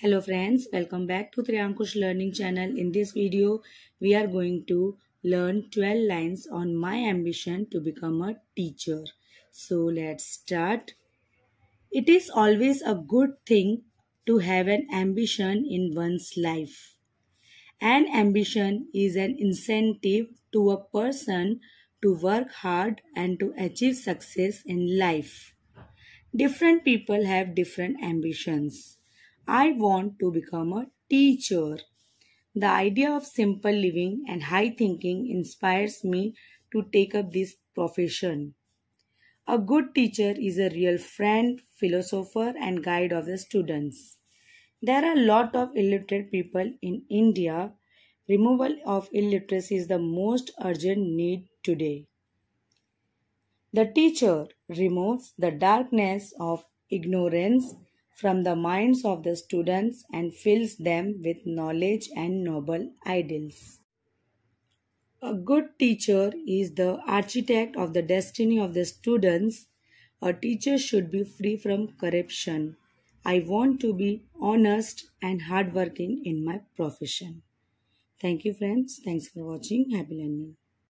Hello friends, welcome back to Triankush Learning channel. In this video, we are going to learn 12 lines on my ambition to become a teacher. So let's start. It is always a good thing to have an ambition in one's life. An ambition is an incentive to a person to work hard and to achieve success in life. Different people have different ambitions I want to become a teacher. The idea of simple living and high thinking inspires me to take up this profession. A good teacher is a real friend, philosopher, and guide of the students. There are a lot of illiterate people in India. Removal of illiteracy is the most urgent need today. The teacher removes the darkness of ignorance from the minds of the students and fills them with knowledge and noble ideals. A good teacher is the architect of the destiny of the students. A teacher should be free from corruption. I want to be honest and hardworking in my profession. Thank you, friends. Thanks for watching. Happy learning.